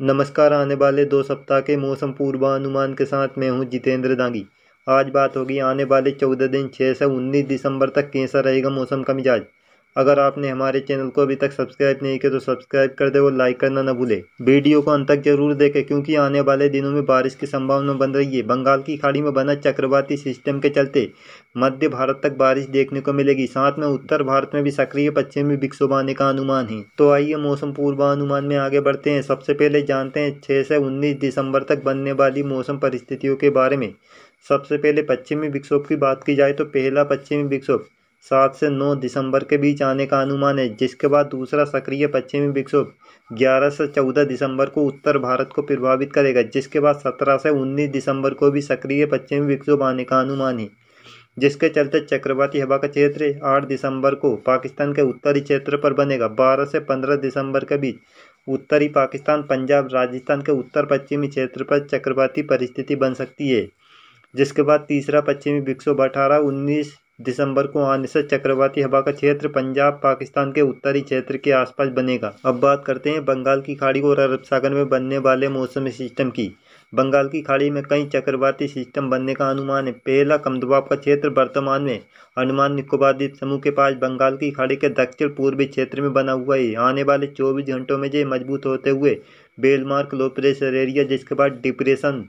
नमस्कार आने वाले दो सप्ताह के मौसम पूर्वानुमान के साथ मैं हूं जितेंद्र दांगी आज बात होगी आने वाले चौदह दिन छः से उन्नीस दिसंबर तक कैसा रहेगा मौसम का मिजाज अगर आपने हमारे चैनल को अभी तक सब्सक्राइब नहीं किया तो सब्सक्राइब कर दे और लाइक करना न भूले वीडियो को अंत तक जरूर देखें क्योंकि आने वाले दिनों में बारिश की संभावना बन रही है बंगाल की खाड़ी में बना चक्रवाती सिस्टम के चलते मध्य भारत तक बारिश देखने को मिलेगी साथ में उत्तर भारत में भी सक्रिय पश्चिमी विक्षोभ आने का अनुमान है तो आइए मौसम पूर्वानुमान में आगे बढ़ते हैं सबसे पहले जानते हैं छः से उन्नीस दिसंबर तक बनने वाली मौसम परिस्थितियों के बारे में सबसे पहले पश्चिमी विक्षोभ की बात की जाए तो पहला पश्चिमी विक्षोभ सात से नौ दिसंबर के बीच आने का अनुमान है जिसके बाद दूसरा सक्रिय पश्चिमी विक्षोभ ग्यारह से चौदह दिसंबर को उत्तर भारत को प्रभावित करेगा जिसके बाद सत्रह से उन्नीस दिसंबर को भी सक्रिय पश्चिमी विक्षोभ आने का अनुमान है जिसके चलते चक्रवाती हवा का क्षेत्र आठ दिसंबर को पाकिस्तान के उत्तरी क्षेत्र पर बनेगा बारह से पंद्रह दिसंबर के बीच उत्तरी पाकिस्तान पंजाब राजस्थान के उत्तर पश्चिमी क्षेत्र पर चक्रवाती परिस्थिति बन सकती है जिसके बाद तीसरा पश्चिमी विक्षोभ अठारह उन्नीस दिसंबर को से चक्रवाती हवा का क्षेत्र पंजाब पाकिस्तान के उत्तरी क्षेत्र के आसपास बनेगा अब बात करते हैं बंगाल की खाड़ी और अरब सागर में बनने वाले मौसमी सिस्टम की बंगाल की खाड़ी में कई चक्रवाती सिस्टम बनने का अनुमान है पहला कम दबाव का क्षेत्र वर्तमान में अनुमान निकोबार द्वीप समूह के पास बंगाल की खाड़ी के दक्षिण पूर्वी क्षेत्र में बना हुआ है आने वाले चौबीस घंटों में ये मजबूत होते हुए बेलमार्क लो प्रेशर एरिया जिसके बाद डिप्रेशन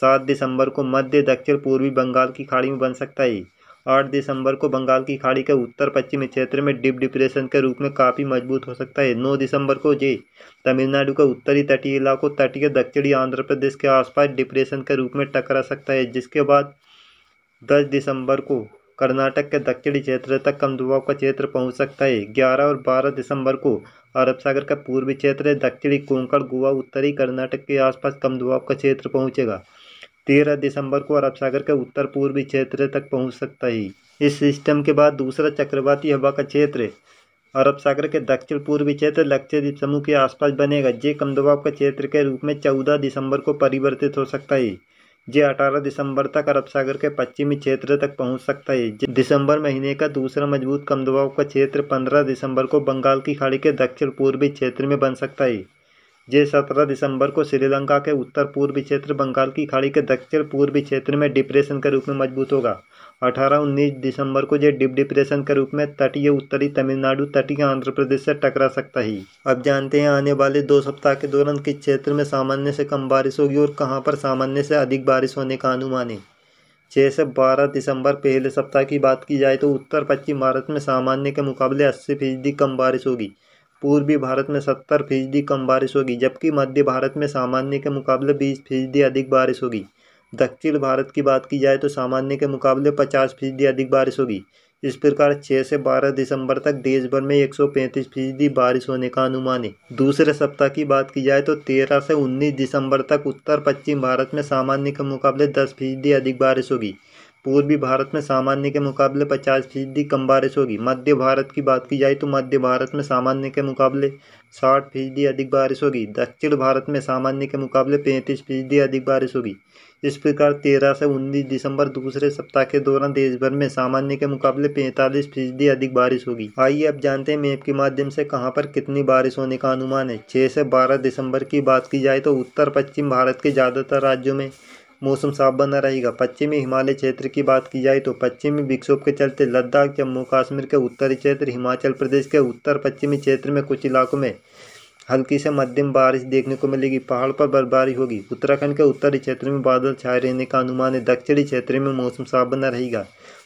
सात दिसंबर को मध्य दक्षिण पूर्वी बंगाल की खाड़ी में बन सकता है आठ दिसंबर को बंगाल की खाड़ी के उत्तर पश्चिमी क्षेत्र में डिप डिप्रेशन के रूप में काफ़ी मजबूत हो सकता है नौ दिसंबर को ये तमिलनाडु के उत्तरी तटीय इलाकों तटीय दक्षिणी आंध्र प्रदेश के आसपास डिप्रेशन के रूप में टकरा सकता है जिसके बाद दस दिसंबर को कर्नाटक के दक्षिणी क्षेत्र तक कम दबाव का क्षेत्र पहुंच सकता है ग्यारह और बारह दिसंबर को अरब सागर का पूर्वी क्षेत्र दक्षिणी कोंकण गोवा उत्तरी कर्नाटक के आसपास कम दबाव का क्षेत्र पहुंचेगा तेरह दिसंबर को अरब सागर के उत्तर पूर्वी क्षेत्र तक पहुंच सकता है इस सिस्टम के बाद दूसरा चक्रवाती हवा का क्षेत्र अरब सागर के दक्षिण पूर्वी क्षेत्र लक्षद्वीप समूह के आसपास बनेगा जे कम दबाव का क्षेत्र के रूप में चौदह दिसंबर को परिवर्तित हो सकता है जे अठारह दिसंबर तक अरब सागर के पश्चिमी क्षेत्र तक पहुंच सकता है दिसंबर महीने का दूसरा मजबूत कम दबाव का क्षेत्र पंद्रह दिसंबर को बंगाल की खाड़ी के दक्षिण पूर्वी क्षेत्र में बन सकता है ये सत्रह दिसंबर को श्रीलंका के उत्तर पूर्वी क्षेत्र बंगाल की खाड़ी के दक्षिण पूर्वी क्षेत्र में डिप्रेशन के रूप में मजबूत होगा अठारह उन्नीस दिसंबर को यह डिप डिप्रेशन के रूप में तटीय उत्तरी तमिलनाडु तटीय आंध्र प्रदेश से टकरा सकता ही अब जानते हैं आने वाले दो सप्ताह के दौरान किस क्षेत्र में सामान्य से कम बारिश होगी और कहाँ पर सामान्य से अधिक बारिश होने का अनुमान है छः से बारह दिसंबर पहले सप्ताह की बात की जाए तो उत्तर पश्चिम भारत में सामान्य के मुकाबले अस्सी फीसदी कम बारिश होगी पूर्वी भारत में सत्तर फीसदी कम बारिश होगी जबकि मध्य भारत में सामान्य के मुकाबले बीस फीसदी अधिक बारिश होगी दक्षिण भारत की बात की जाए तो सामान्य के मुकाबले पचास फीसदी अधिक बारिश होगी इस प्रकार 6 से 12 दिसंबर तक देश भर में 135 फीसदी बारिश होने का अनुमान है दूसरे सप्ताह की बात की जाए तो 13 से 19 दिसंबर तक उत्तर पश्चिम भारत में सामान्य के मुकाबले 10 फीसदी अधिक बारिश होगी पूर्वी भारत में सामान्य के मुकाबले पचास फीसदी कम बारिश होगी मध्य भारत की बात की जाए तो मध्य भारत में सामान्य के मुकाबले साठ फीसदी अधिक बारिश होगी दक्षिण भारत में सामान्य के मुकाबले पैंतीस फीसदी अधिक बारिश होगी इस प्रकार तेरह से उन्नीस दिसंबर दूसरे सप्ताह के दौरान देश भर में सामान्य के मुकाबले पैंतालीस फीसदी अधिक बारिश होगी आइए अब जानते हैं मैप के माध्यम से कहां पर कितनी बारिश होने का अनुमान है छः से बारह दिसंबर की बात की जाए तो उत्तर पश्चिम भारत के ज़्यादातर राज्यों में मौसम साफ बना रहेगा पश्चिमी हिमालय क्षेत्र की बात की जाए तो पश्चिमी विक्षोभ के चलते लद्दाख जम्मू कश्मीर के उत्तरी क्षेत्र हिमाचल प्रदेश के उत्तर पश्चिमी क्षेत्र में कुछ इलाकों में हल्की से मध्यम बारिश देखने को मिलेगी पहाड़ पर बर्फबारी होगी उत्तराखंड के उत्तरी क्षेत्र में बादल छाए रहने का अनुमान है दक्षिणी क्षेत्र में मौसम साफ बना रहेगा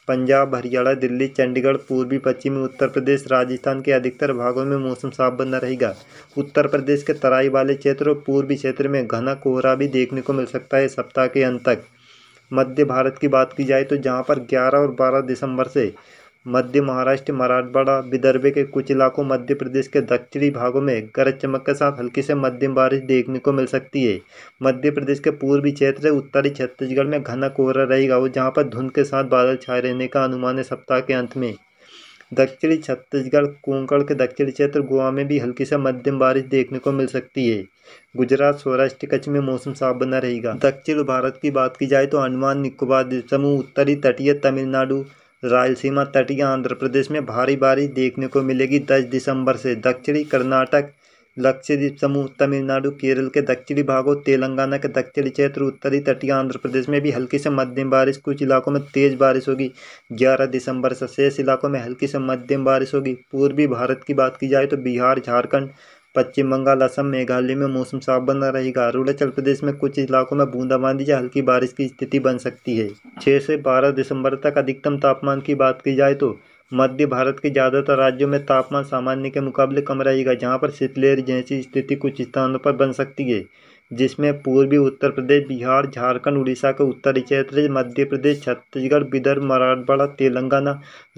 पंजाब हरियाणा दिल्ली चंडीगढ़ पूर्वी पश्चिमी उत्तर प्रदेश राजस्थान के अधिकतर भागों में मौसम साफ बना रहेगा उत्तर प्रदेश के तराई वाले क्षेत्र और पूर्वी क्षेत्र में घना कोहरा भी देखने को मिल सकता है सप्ताह के अंत तक मध्य भारत की बात की जाए तो जहाँ पर ग्यारह और बारह दिसंबर से मध्य महाराष्ट्र मराठवाड़ा विदर्भ के कुछ इलाकों मध्य प्रदेश के दक्षिणी भागों में गरज चमक के साथ हल्की से मध्यम बारिश देखने को मिल सकती है मध्य प्रदेश के पूर्वी क्षेत्र उत्तरी छत्तीसगढ़ में घना कोहरा रहेगा और जहाँ पर धुंध के साथ बादल छाए रहने का अनुमान है सप्ताह के अंत में दक्षिणी छत्तीसगढ़ कोंकण के दक्षिणी क्षेत्र गोवा में भी हल्की से मध्यम बारिश देखने को मिल सकती है गुजरात सौराष्ट्र कच्छ में मौसम साफ बना रहेगा दक्षिण भारत की बात की जाए तो अंडमान निकोबार समूह उत्तरी तटीय तमिलनाडु रायलसीमा तटीय आंध्र प्रदेश में भारी बारिश देखने को मिलेगी दस दिसंबर से दक्षिणी कर्नाटक लक्षद्वीप समूह तमिलनाडु केरल के दक्षिणी भागों तेलंगाना के दक्षिणी क्षेत्र उत्तरी तटीय आंध्र प्रदेश में भी हल्की से मध्यम बारिश कुछ इलाकों में तेज बारिश होगी 11 दिसंबर से शेष इलाकों में हल्की से मध्यम बारिश होगी पूर्वी भारत की बात की जाए तो बिहार झारखंड पश्चिम बंगाल असम मेघालय में मौसम साफ बना रहेगा अरुणाचल प्रदेश में कुछ इलाकों में बूंदाबांदी या हल्की बारिश की स्थिति बन सकती है छः से बारह दिसंबर तक अधिकतम तापमान की बात की जाए तो मध्य भारत के ज़्यादातर राज्यों में तापमान सामान्य के मुकाबले कम रहेगा जहाँ पर शीतलहर जैसी स्थिति कुछ स्थानों पर बन सकती है जिसमें पूर्वी उत्तर प्रदेश बिहार झारखंड उड़ीसा के उत्तरी क्षेत्र मध्य प्रदेश छत्तीसगढ़ विदर्भ मराठवाड़ा तेलंगाना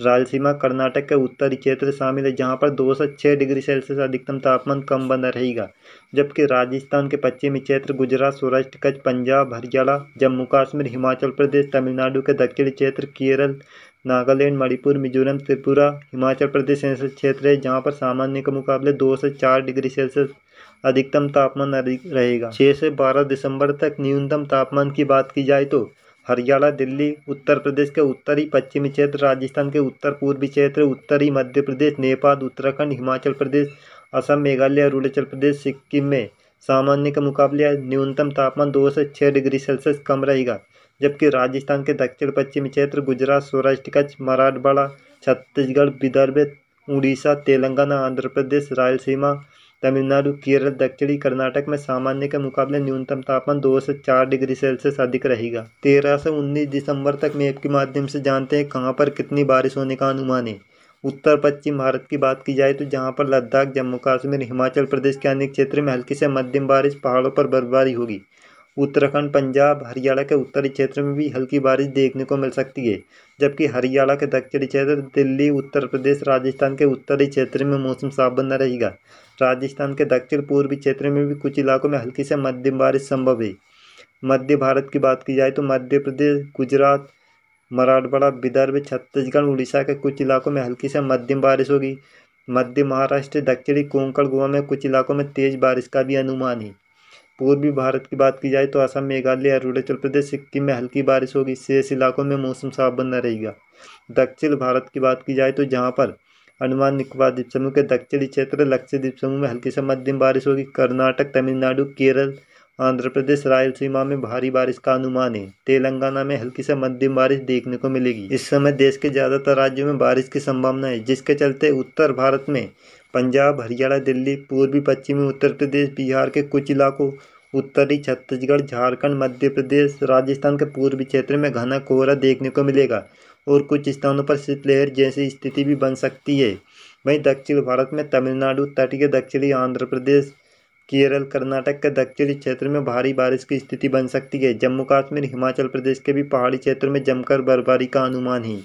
रायलसीमा कर्नाटक के उत्तरी क्षेत्र शामिल है जहाँ पर दो से छः डिग्री सेल्सियस अधिकतम तापमान कम बना रहेगा जबकि राजस्थान के पश्चिमी क्षेत्र गुजरात सौराष्ट्र कच्छ पंजाब हरियाणा जम्मू कश्मीर हिमाचल प्रदेश तमिलनाडु के दक्षिणी क्षेत्र केरल नागालैंड मणिपुर मिजोरम त्रिपुरा हिमाचल प्रदेश ऐसे क्षेत्र है जहाँ पर सामान्य के मुकाबले दो से चार डिग्री सेल्सियस अधिकतम तापमान अधिक रहेगा छः से बारह दिसंबर तक न्यूनतम तापमान की बात की जाए तो हरियाणा दिल्ली उत्तर प्रदेश के उत्तरी पश्चिमी क्षेत्र राजस्थान के उत्तर पूर्वी क्षेत्र उत्तरी मध्य प्रदेश नेपाल उत्तराखंड हिमाचल प्रदेश असम मेघालय अरुणाचल प्रदेश सिक्किम में सामान्य के मुकाबले न्यूनतम तापमान दो से छः डिग्री सेल्सियस कम रहेगा जबकि राजस्थान के दक्षिण पश्चिमी क्षेत्र गुजरात सौराष्ट्र कच्छ मराठवाड़ा छत्तीसगढ़ विदर्भ उड़ीसा तेलंगाना आंध्र प्रदेश रायलसीमा तमिलनाडु केरल दक्षिणी कर्नाटक में सामान्य के मुकाबले न्यूनतम तापमान दो से चार डिग्री सेल्सियस अधिक रहेगा तेरह से उन्नीस दिसंबर तक मैप के माध्यम से जानते हैं कहाँ पर कितनी बारिश होने का अनुमान है उत्तर पश्चिम भारत की बात की जाए तो जहाँ पर लद्दाख जम्मू कश्मीर हिमाचल प्रदेश के अनेक क्षेत्र में हल्की से मध्यम बारिश पहाड़ों पर बर्फबारी होगी उत्तराखंड पंजाब हरियाणा के उत्तरी क्षेत्र में भी हल्की बारिश देखने को मिल सकती है जबकि हरियाणा के दक्षिणी क्षेत्र दिल्ली उत्तर प्रदेश राजस्थान के उत्तरी क्षेत्र में मौसम साफ बना रहेगा राजस्थान के दक्षिण पूर्वी क्षेत्र में भी कुछ इलाकों में हल्की से मध्यम बारिश संभव है मध्य भारत की बात की जाए तो मध्य प्रदेश गुजरात मराठवाड़ा विदर्भ छत्तीसगढ़ उड़ीसा के कुछ इलाकों में हल्की से मध्यम बारिश होगी मध्य महाराष्ट्र दक्षिणी कोंकण गोवा में कुछ इलाकों में तेज बारिश का भी अनुमान है पूर्वी भारत की बात की जाए तो असम मेघालय अरुणाचल प्रदेश सिक्किम में हल्की बारिश होगी शेष इलाकों में मौसम साफ बना रहेगा दक्षिण भारत की बात की जाए तो जहाँ पर अंडमान निकोबार द्वीप समूह के दक्षिणी क्षेत्र लक्षद्वीप समूह में हल्की से मध्यम बारिश होगी कर्नाटक तमिलनाडु केरल आंध्र प्रदेश रायलसीमा में भारी बारिश का अनुमान है तेलंगाना में हल्की से मध्यम बारिश देखने को मिलेगी इस समय देश के ज़्यादातर राज्यों में बारिश की संभावना है जिसके चलते उत्तर भारत में पंजाब हरियाणा दिल्ली पूर्वी पश्चिमी उत्तर प्रदेश बिहार के कुछ इलाकों उत्तरी छत्तीसगढ़ झारखंड मध्य प्रदेश राजस्थान के पूर्वी क्षेत्र में घना कोहरा देखने को मिलेगा और कुछ स्थानों पर शीतलहर जैसी स्थिति भी बन सकती है वहीं दक्षिण भारत में तमिलनाडु तटीय दक्षिणी आंध्र प्रदेश केरल कर्नाटक के दक्षिणी क्षेत्र में भारी बारिश की स्थिति बन सकती है जम्मू कश्मीर हिमाचल प्रदेश के भी पहाड़ी क्षेत्रों में जमकर बर्फबारी का अनुमान है